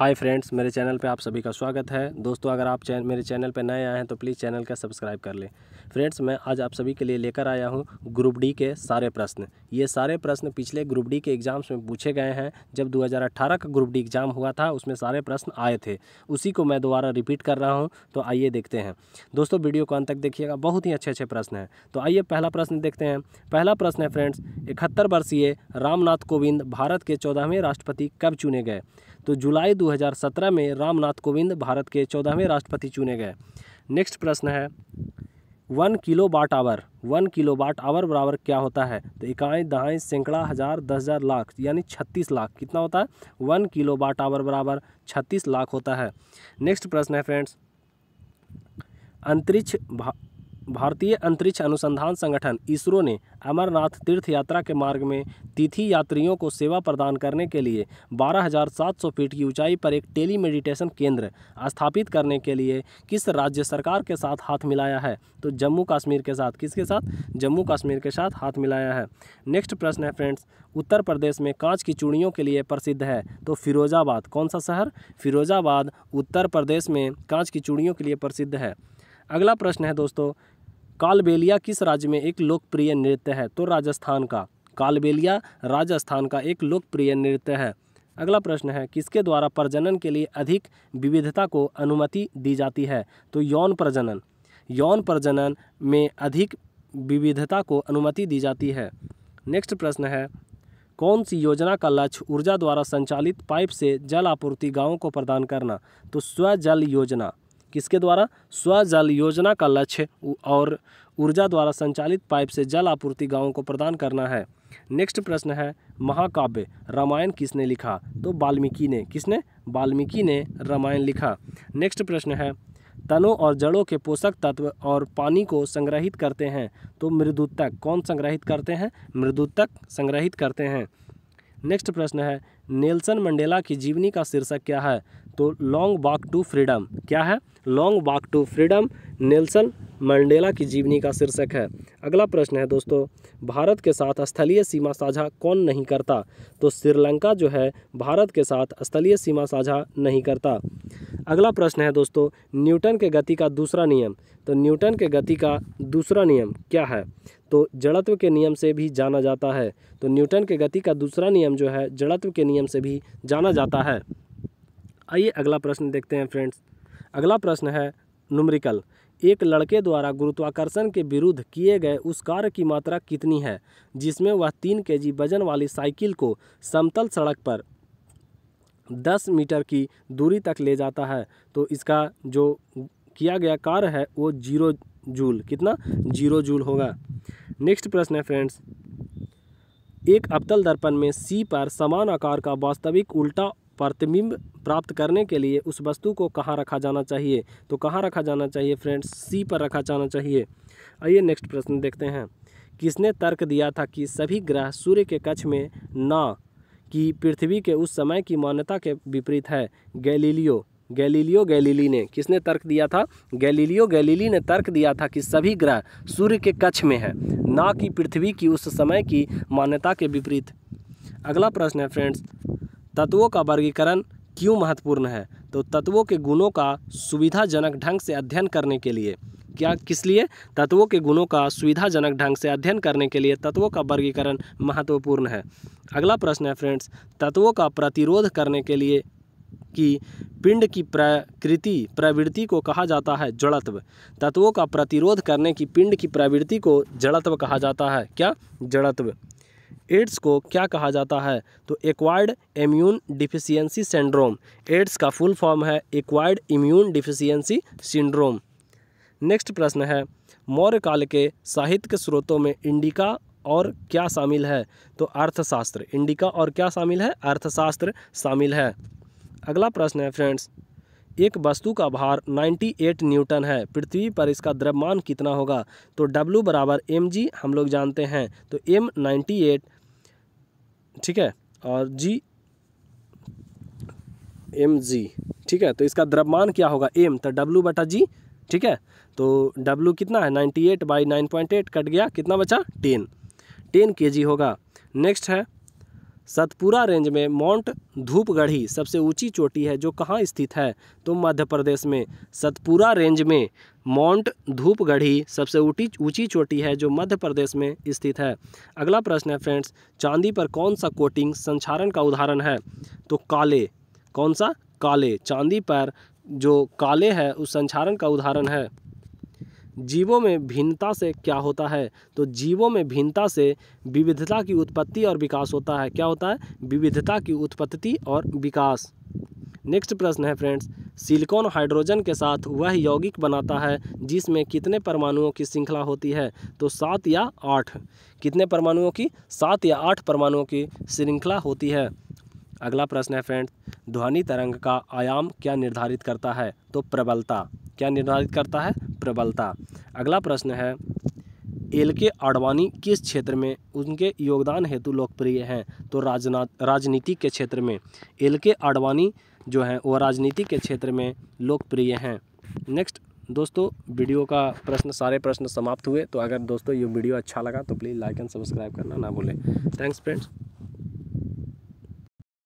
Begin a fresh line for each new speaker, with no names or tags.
hi friends मेरे channel पे आप सभी का स्वागत है दोस्तों अगर आप चैन, मेरे चैनल पे नए आए हैं तो प्लीज़ चैनल का सब्सक्राइब कर लें फ्रेंड्स मैं आज आप सभी के लिए लेकर आया हूँ ग्रुप डी के सारे प्रश्न ये सारे प्रश्न पिछले ग्रुप डी के एग्ज़ाम्स में पूछे गए हैं जब 2018 का ग्रुप डी एग्ज़ाम हुआ था उसमें सारे प्रश्न आए थे उसी को मैं दोबारा रिपीट कर रहा हूँ तो आइए देखते हैं दोस्तों वीडियो को अंत तक देखिएगा बहुत ही अच्छे अच्छे प्रश्न हैं तो आइए पहला प्रश्न देखते हैं पहला प्रश्न है फ्रेंड्स इकहत्तर वर्षीय रामनाथ कोविंद भारत के चौदहवें राष्ट्रपति कब चुने गए तो जुलाई 2017 में रामनाथ कोविंद भारत के चौदहवें राष्ट्रपति चुने गए नेक्स्ट प्रश्न है one kilo watt hour one kilo watt hour बराबर क्या होता है तो इकाई दहाई सैकड़ा हज़ार दस हज़ार लाख यानी छत्तीस लाख कितना होता है वन किलो बाट आवर बराबर छत्तीस लाख होता है नेक्स्ट प्रश्न है फ्रेंड्स अंतरिक्ष भारतीय अंतरिक्ष अनुसंधान संगठन इसरो ने अमरनाथ तीर्थ यात्रा के मार्ग में तिथि यात्रियों को सेवा प्रदान करने के लिए 12,700 फीट की ऊंचाई पर एक टेली मेडिटेशन केंद्र स्थापित करने के लिए किस राज्य सरकार के साथ हाथ मिलाया है तो जम्मू कश्मीर के साथ किसके साथ जम्मू कश्मीर के साथ हाथ मिलाया है नेक्स्ट प्रश्न है फ्रेंड्स उत्तर प्रदेश में कांच की चूड़ियों के लिए प्रसिद्ध है तो फिरोजाबाद कौन सा शहर फिरोजाबाद उत्तर प्रदेश में कांच की चूड़ियों के लिए प्रसिद्ध है अगला प्रश्न है दोस्तों कालबेलिया किस राज्य में एक लोकप्रिय नृत्य है तो राजस्थान का कालबेलिया राजस्थान का एक लोकप्रिय नृत्य है अगला प्रश्न है किसके द्वारा प्रजनन के लिए अधिक विविधता को अनुमति दी जाती है तो यौन प्रजनन यौन प्रजनन में अधिक विविधता को अनुमति दी जाती है नेक्स्ट प्रश्न है कौन सी योजना का लक्ष्य ऊर्जा द्वारा संचालित पाइप से जल आपूर्ति गाँवों को प्रदान करना तो स्वजल योजना किसके द्वारा स्वजल योजना का लक्ष्य और ऊर्जा द्वारा संचालित पाइप से जल आपूर्ति गांवों को प्रदान करना है नेक्स्ट प्रश्न है महाकाव्य रामायण किसने लिखा तो वाल्मीकि ने किसने वाल्मीकि ने रामायण लिखा नेक्स्ट प्रश्न है तनों और जड़ों के पोषक तत्व और पानी को संग्रहित करते हैं तो मृदुत्तक कौन संग्रहित करते हैं मृदुत्तक संग्रहित करते हैं नेक्स्ट प्रश्न है नेल्सन मंडेला की जीवनी का शीर्षक क्या है तो लॉन्ग वॉक टू फ्रीडम क्या है long walk to freedom Nelson Mandela की जीवनी का शीर्षक है अगला प्रश्न है दोस्तों भारत के साथ स्थलीय सीमा साझा कौन नहीं करता तो श्रीलंका जो है भारत के साथ स्थलीय सीमा साझा नहीं करता अगला प्रश्न है दोस्तों न्यूटन के गति का दूसरा नियम तो न्यूटन के गति का दूसरा नियम क्या है तो जड़त्व के नियम से भी जाना जाता है तो न्यूटन के गति का दूसरा नियम जो है जड़त्व के नियम से भी जाना जाता है आइए अगला प्रश्न देखते हैं फ्रेंड्स अगला प्रश्न है नुमरिकल एक लड़के द्वारा गुरुत्वाकर्षण के विरुद्ध किए गए उस कार्य की मात्रा कितनी है जिसमें वह तीन के जी वजन वाली साइकिल को समतल सड़क पर दस मीटर की दूरी तक ले जाता है तो इसका जो किया गया कार्य है वो जीरो जूल कितना जीरो जूल होगा नेक्स्ट प्रश्न है फ्रेंड्स एक अवतल दर्पण में सी पर समान आकार का वास्तविक उल्टा प्रतिबिंब प्राप्त करने के लिए उस वस्तु को कहाँ रखा जाना चाहिए तो कहाँ रखा जाना चाहिए फ्रेंड्स सी पर रखा जाना चाहिए आइए नेक्स्ट प्रश्न देखते हैं किसने तर्क दिया था कि सभी ग्रह सूर्य के कक्ष में ना कि पृथ्वी के उस समय की मान्यता के विपरीत है गैलीलियो गैलीलियो गैलीली ने किसने तर्क दिया था गैलीलियो गैलीली ने तर्क दिया था कि सभी ग्रह सूर्य के कक्ष में है ना कि पृथ्वी की उस समय की मान्यता के विपरीत अगला प्रश्न है फ्रेंड्स तत्वों का वर्गीकरण क्यों महत्वपूर्ण है तो तत्वों के गुणों का सुविधाजनक ढंग से अध्ययन करने के लिए क्या किस लिए तत्वों के गुणों का सुविधाजनक ढंग से अध्ययन करने के लिए तत्वों का वर्गीकरण महत्वपूर्ण है अगला प्रश्न है फ्रेंड्स तत्वों का प्रतिरोध करने के लिए कि पिंड की प्रकृति प्रवृत्ति को कहा जाता है जड़त्व तत्वों का प्रतिरोध करने की पिंड की प्रवृत्ति को जड़त्व कहा जाता है क्या जड़त्व एड्स को क्या कहा जाता है तो acquired immune deficiency syndrome AIDS का फुल फॉर्म है acquired immune deficiency syndrome next प्रश्न है मौर्य काल के साहित्य के स्रोतों में इंडिका और क्या शामिल है तो अर्थशास्त्र इंडिका और क्या शामिल है अर्थशास्त्र शामिल है अगला प्रश्न है फ्रेंड्स एक वस्तु का भार 98 न्यूटन है पृथ्वी पर इसका द्रव्यमान कितना होगा तो W बराबर एम जी हम लोग जानते हैं तो M 98 ठीक है और जी एम जी ठीक है तो इसका द्रव्यमान क्या होगा एम तो डब्लू बटा जी ठीक है तो डब्लू कितना है ninety eight by nine point eight cut गया कितना बचा टेन टेन के जी होगा नेक्स्ट है सतपुरा रेंज में माउंट धूपगढ़ी सबसे ऊंची चोटी है जो कहाँ स्थित है तो मध्य प्रदेश में सतपुरा रेंज में माउंट धूपगढ़ी सबसे ऊँची ऊँची चोटी है जो मध्य प्रदेश में स्थित है अगला प्रश्न है फ्रेंड्स चांदी पर कौन सा कोटिंग संचारण का उदाहरण है तो काले कौन सा काले चांदी पर जो काले है उस संचारण का उदाहरण है जीवों में भिन्नता से क्या होता है तो जीवों में भिन्नता से विविधता की उत्पत्ति और विकास होता है क्या होता है विविधता की उत्पत्ति और विकास नेक्स्ट प्रश्न है फ्रेंड्स सिलिकॉन हाइड्रोजन के साथ वह यौगिक बनाता है जिसमें कितने परमाणुओं की श्रृंखला होती है तो सात या आठ कितने परमाणुओं की सात या आठ परमाणुओं की श्रृंखला होती है अगला प्रश्न है फ्रेंड्स ध्वनि तरंग का आयाम क्या निर्धारित करता है तो प्रबलता क्या निर्धारित करता है प्रबलता अगला प्रश्न है एल के आडवाणी किस क्षेत्र में उनके योगदान हेतु लोकप्रिय हैं तो राजना राजनीति के क्षेत्र में एल के आडवाणी जो हैं वह राजनीति के क्षेत्र में लोकप्रिय हैं नेक्स्ट दोस्तों वीडियो का प्रश्न सारे प्रश्न समाप्त हुए तो अगर दोस्तों ये वीडियो अच्छा लगा तो प्लीज़ लाइक एंड सब्सक्राइब करना ना भूलें थैंक्स फ्रेंड्स